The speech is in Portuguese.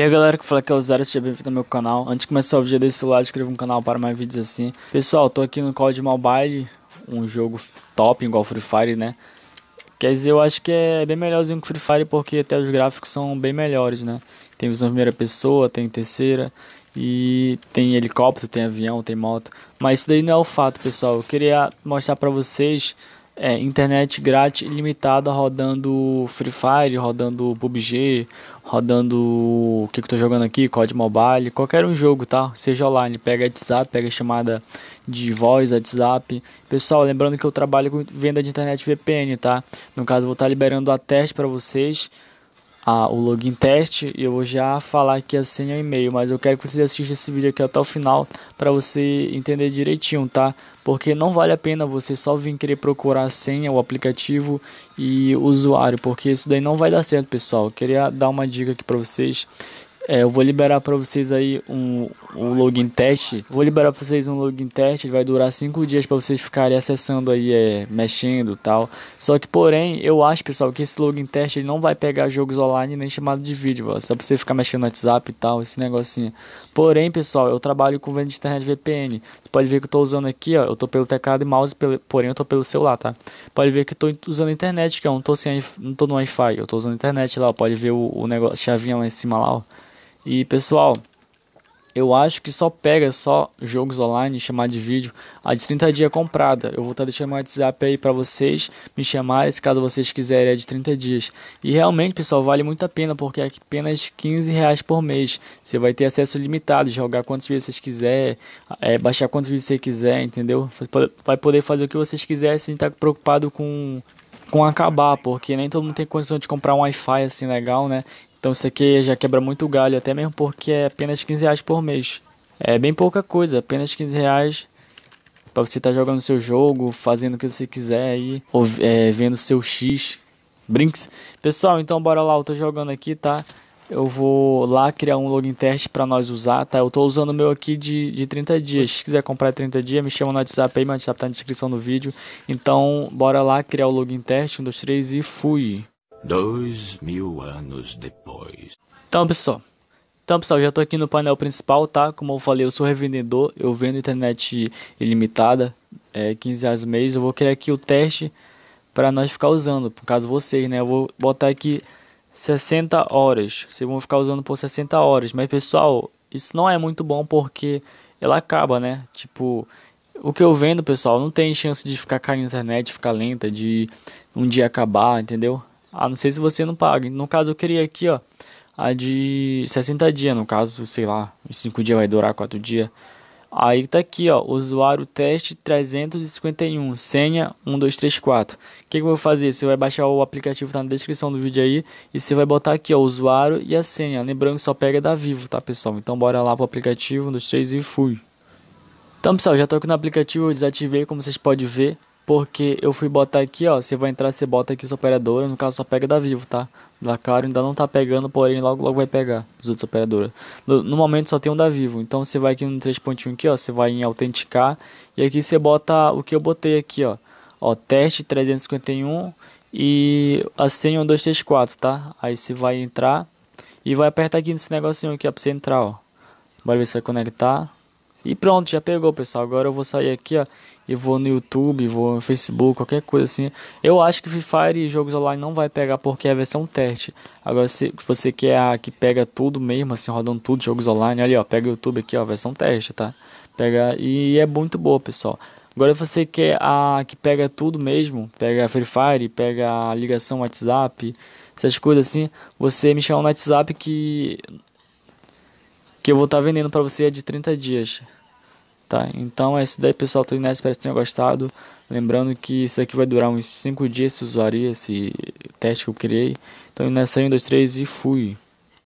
E aí galera que fala que é o Zero, seja bem-vindo ao meu canal. Antes de começar o vídeo, deixe seu like, inscreva no canal para mais vídeos assim. Pessoal, tô aqui no Call of Mobile, um jogo top, igual Free Fire, né? Quer dizer, eu acho que é bem melhorzinho que Free Fire, porque até os gráficos são bem melhores, né? Tem visão em primeira pessoa, tem terceira, e tem helicóptero, tem avião, tem moto. Mas isso daí não é o fato, pessoal. Eu queria mostrar pra vocês é, internet grátis limitada rodando Free Fire, rodando PUBG, rodando o que, que eu tô jogando aqui, COD Mobile, qualquer um jogo, tá? Seja online, pega WhatsApp, pega chamada de voz, WhatsApp. Pessoal, lembrando que eu trabalho com venda de internet VPN, tá? No caso, vou estar tá liberando a teste para vocês a, o login teste, eu já falar aqui a senha e e-mail, mas eu quero que vocês assistam esse vídeo aqui até o final para você entender direitinho, tá? Porque não vale a pena você só vir querer procurar a senha, o aplicativo e o usuário, porque isso daí não vai dar certo, pessoal. Eu queria dar uma dica aqui para vocês. É, eu vou liberar para vocês aí um, um login teste. Vou liberar para vocês um login teste, vai durar 5 dias para vocês ficarem acessando aí, é, mexendo tal. Só que, porém, eu acho, pessoal, que esse login teste ele não vai pegar jogos online nem chamado de vídeo, ó, só para você ficar mexendo no WhatsApp e tal, esse negocinho. Porém, pessoal, eu trabalho com venda de internet VPN. Você pode ver que eu tô usando aqui, ó, eu tô pelo teclado e mouse, porém eu tô pelo celular, tá? Pode ver que eu tô usando internet, que eu é não tô sem, não tô no Wi-Fi, eu tô usando internet lá, ó, pode ver o, o negócio, chavinha lá em cima lá, ó. E pessoal, eu acho que só pega só jogos online, chamar de vídeo, a de 30 dias comprada. Eu vou estar tá deixando meu WhatsApp aí para vocês me chamarem, caso vocês quiserem, é de 30 dias. E realmente, pessoal, vale muito a pena, porque é apenas 15 reais por mês. Você vai ter acesso limitado, jogar quantos vídeos vocês quiser, é, baixar quantos vídeos você quiser, entendeu? Vai poder fazer o que vocês quiserem sem estar tá preocupado com com acabar, porque nem todo mundo tem condição de comprar um Wi-Fi assim legal, né? Então isso aqui já quebra muito galho, até mesmo porque é apenas 15 reais por mês. É bem pouca coisa, apenas 15 reais para você estar tá jogando seu jogo, fazendo o que você quiser aí, ou é, vendo seu X Brinks. Pessoal, então bora lá, eu tô jogando aqui, tá? Eu vou lá criar um login teste para nós usar, tá? Eu tô usando o meu aqui de, de 30 dias. Se quiser comprar 30 dias, me chama no WhatsApp aí, meu WhatsApp tá na descrição do vídeo. Então, bora lá criar o login teste, um dois, três e fui! Dois mil anos depois. Então, pessoal. Então, pessoal, já estou aqui no painel principal, tá? Como eu falei, eu sou revendedor, eu vendo internet ilimitada, é, 15 reais o mês. Eu vou criar aqui o teste para nós ficar usando, por caso vocês, né? Eu vou botar aqui 60 horas. Vocês vão ficar usando por 60 horas. Mas, pessoal, isso não é muito bom porque ela acaba, né? Tipo, o que eu vendo, pessoal, não tem chance de ficar caindo na internet, ficar lenta, de um dia acabar, entendeu? A ah, não ser se você não paga. No caso, eu queria aqui, ó, a de 60 dias. No caso, sei lá, 5 dias vai durar 4 dias. Aí tá aqui, ó, usuário teste 351, senha 1234. O que, que eu vou fazer? Você vai baixar o aplicativo, tá na descrição do vídeo aí, e você vai botar aqui, ó, usuário e a senha. Lembrando que só pega da Vivo, tá, pessoal? Então bora lá pro aplicativo, um, três e fui. Então, pessoal, já tô aqui no aplicativo, eu desativei, como vocês podem ver. Porque eu fui botar aqui, ó. Você vai entrar, você bota aqui sua operadora. No caso, só pega da Vivo, tá? Da Claro ainda não tá pegando, porém logo logo vai pegar os outros operadores. No, no momento só tem um da Vivo. Então você vai aqui no três pontinhos aqui, ó. Você vai em autenticar. E aqui você bota o que eu botei aqui, ó. Ó, teste 351 e a senha 1234, tá? Aí você vai entrar e vai apertar aqui nesse negocinho aqui, ó, pra você entrar, ó. Bora ver se vai conectar. E pronto, já pegou, pessoal. Agora eu vou sair aqui, ó, e vou no YouTube, vou no Facebook, qualquer coisa assim. Eu acho que Free Fire e jogos online não vai pegar porque é a versão teste. Agora, se você quer é a que pega tudo mesmo, assim, rodando tudo, jogos online, ali, ó, pega o YouTube aqui, ó, versão teste, tá? Pega, e é muito boa, pessoal. Agora, se você quer é a que pega tudo mesmo, pega Free Fire, pega a ligação WhatsApp, essas coisas assim, você me chama no WhatsApp que que eu vou estar tá vendendo para você é de 30 dias. Tá? Então é isso daí, pessoal. Tô indo, espero que tenha gostado. Lembrando que isso aqui vai durar uns 5 dias esse usuário, esse teste que eu criei. Então nessa 1, 2, 3 e fui.